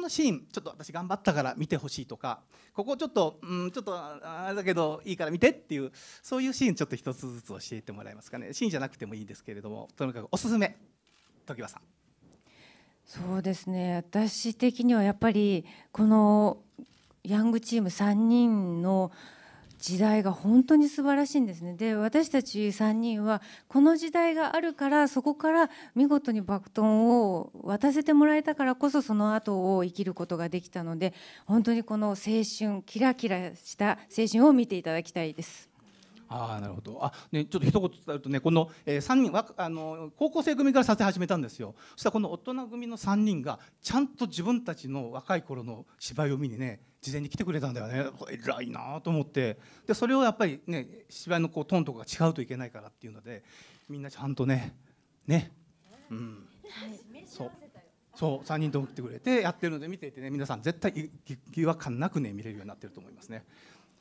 のシーンちょっと私頑張ったから見てほしいとかここちょっとうんちょっとあれだけどいいから見てっていうそういうシーンちょっと一つずつ教えてもらえますかねシーンじゃなくてもいいですけれどもとにかくおすすめ時はさん。そうですね私的にはやっぱりこのヤングチーム3人の時代が本当に素晴らしいんですねで私たち3人はこの時代があるからそこから見事にバクトンを渡せてもらえたからこそその後を生きることができたので本当にこの青春キラキラした青春を見ていただきたいです。あなるほどあ、ね、ちょっと一言伝えるとねこの、えー、3人わあの高校生組から撮影始めたんですよそしたらこの大人組の3人がちゃんと自分たちの若い頃の芝居を見にね事前に来てくれたんだよね偉いなと思ってでそれをやっぱりね芝居のこうトンとかが違うといけないからっていうのでみんなちゃんとねねうん、はい、そうそう3人とも来てくれてやってるので見ていてね皆さん絶対違和感なくね見れるようになってると思いますね。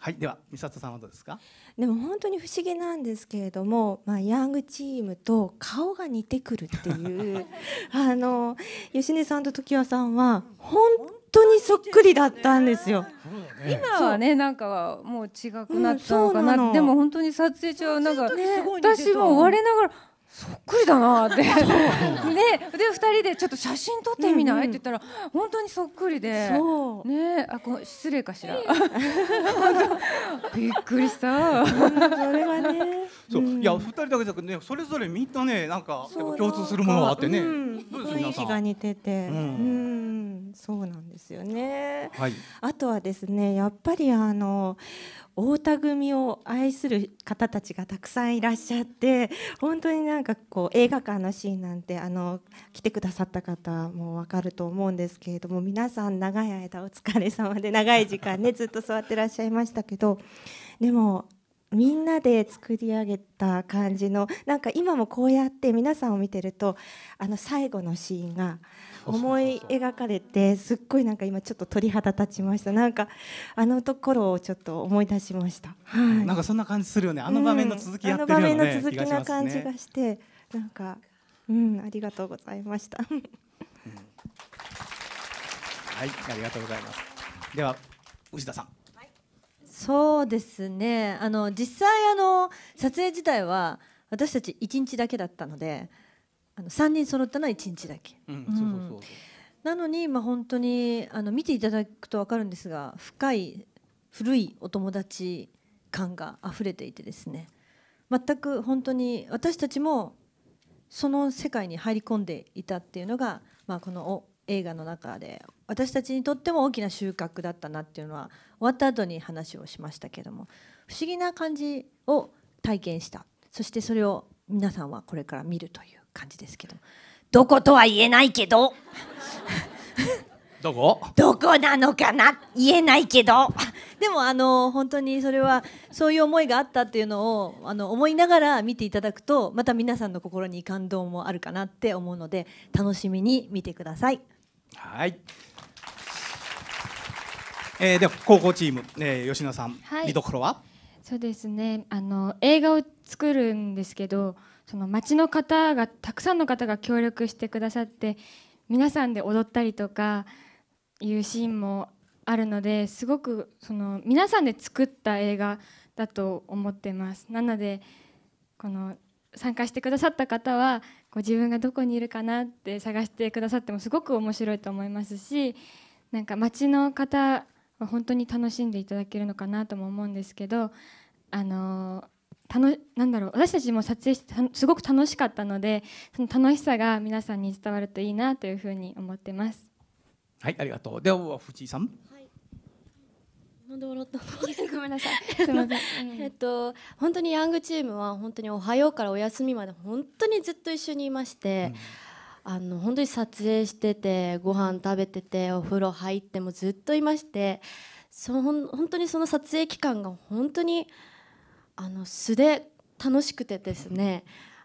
はい、では美里さんはどうですかでも本当に不思議なんですけれども、まあ、ヤングチームと顔が似てくるっていう あの芳根さんと常盤さんは本そっくりだったんですよ。今はねなんかもう違くなったのかな,、でも本当に撮影中はなんか、ね、私も我ながらそっくりだなってねで二人でちょっと写真撮ってみない、うんうん、って言ったら本当にそっくりでねあこ失礼かしらびっくりした、うそれはねそう、いや二人だけじゃなくて、ね、それぞれみんなねなんか共通するものがあってね、うん、雰囲気が似てて、うんそうなんですよね、はい、あとはですねやっぱりあの太田組を愛する方たちがたくさんいらっしゃって本当になんかこう映画館のシーンなんてあの来てくださった方も分かると思うんですけれども皆さん長い間お疲れ様で長い時間ねずっと座ってらっしゃいましたけどでもみんなで作り上げた感じのなんか今もこうやって皆さんを見てるとあの最後のシーンが思い描かれてすっごいなんか今ちょっと鳥肌立ちましたなんかあのところをちょっと思い出しました、はい、なんかそんな感じするよねあの場面の続き、ねうん、あの場面の続きな感じがして、なんかうんありがとうございました、うん、はいありがとうございますでは牛田さんそうですねあの実際あの撮影自体は私たち1日だけだったのであの3人揃ったのは1日だけ。なのに、まあ、本当にあの見ていただくと分かるんですが深い古いお友達感が溢れていてですね全く本当に私たちもその世界に入り込んでいたっていうのが、まあ、この映画の中で私たちにとっても大きな収穫だったなっていうのは終わった後に話をしましたけども不思議な感じを体験したそしてそれを皆さんはこれから見るという感じですけどどことは言えないけどどこ どこなのかな言えないけどでもあの本当にそれはそういう思いがあったっていうのをあの思いながら見ていただくとまた皆さんの心に感動もあるかなって思うので楽しみに見てください。はい。えー、では高校チーム、えー、吉野さん、はい、見どころはそうですねあの映画を作るんですけどその町の方がたくさんの方が協力してくださって皆さんで踊ったりとかいうシーンもあるのですごくその皆さんで作った映画だと思ってますなのでこの参加してくださった方はこう自分がどこにいるかなって探してくださってもすごく面白いと思いますしなんか街の方は本当に楽しんでいただけるのかなとも思うんですけどあのたのなんだろう私たちも撮影してすごく楽しかったのでその楽しさが皆さんに伝わるといいなというふうに思ってます。はい、ありがとう。では藤井さん。はいなんで笑ったの ごめんなさいすいません、えっと本当にヤングチームは本当におはようからお休みまで本当にずっと一緒にいまして、うん、あの本当に撮影しててご飯食べててお風呂入ってもずっといましてその本当にその撮影期間が本当にあの素で楽しくてですね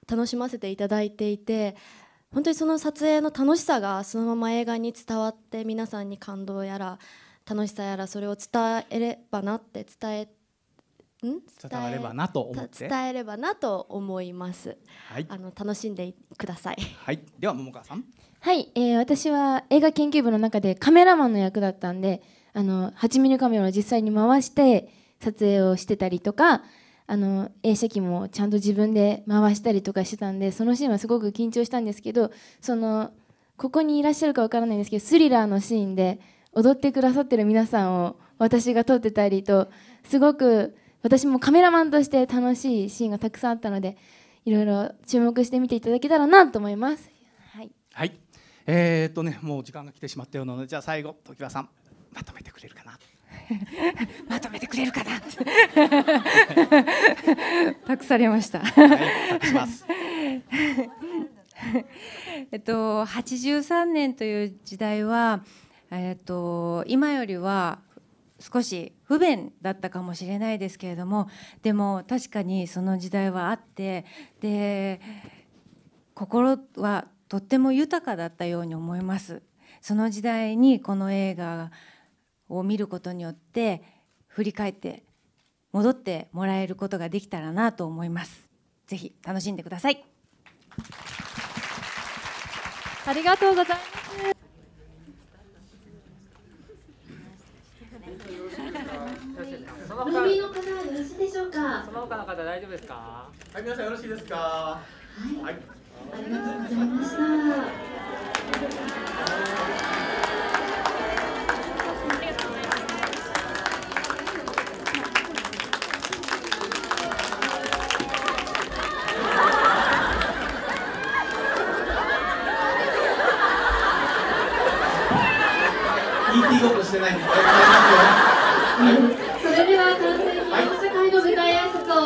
楽しませていただいていて本当にその撮影の楽しさがそのまま映画に伝わって皆さんに感動やら楽しさやらそれを伝えればなって伝えん伝えればなと思って伝えればなと思います、はい、あの楽しんでください、はい、では桃川さんはい、えー、私は映画研究部の中でカメラマンの役だったんであの8ミリカメラを実際に回して撮影をしてたりとかあの映写機もちゃんと自分で回したりとかしてたんでそのシーンはすごく緊張したんですけどそのここにいらっしゃるかわからないんですけどスリラーのシーンで踊ってくださってる皆さんを私が撮ってたりとすごく私もカメラマンとして楽しいシーンがたくさんあったのでいろいろ注目してみていただけたらなと思います。はい、はい、えー、っとねもう時間が来てしまったようなのでじゃあ最後常盤さんまとめてくれるかな。まとめてくれるかな 託されましたはい、します。えっと83年という時代はえーと、今よりは少し不便だったかもしれないですけれどもでも確かにその時代はあってで心はとっても豊かだったように思いますその時代にこの映画を見ることによって振り返って戻ってもらえることができたらなと思いますぜひ楽しんでくださいありがとうございます大丈夫ですかはい皆さんよろしいですかはい、はい、ありがとうございましたいい T ゴーしてないんで。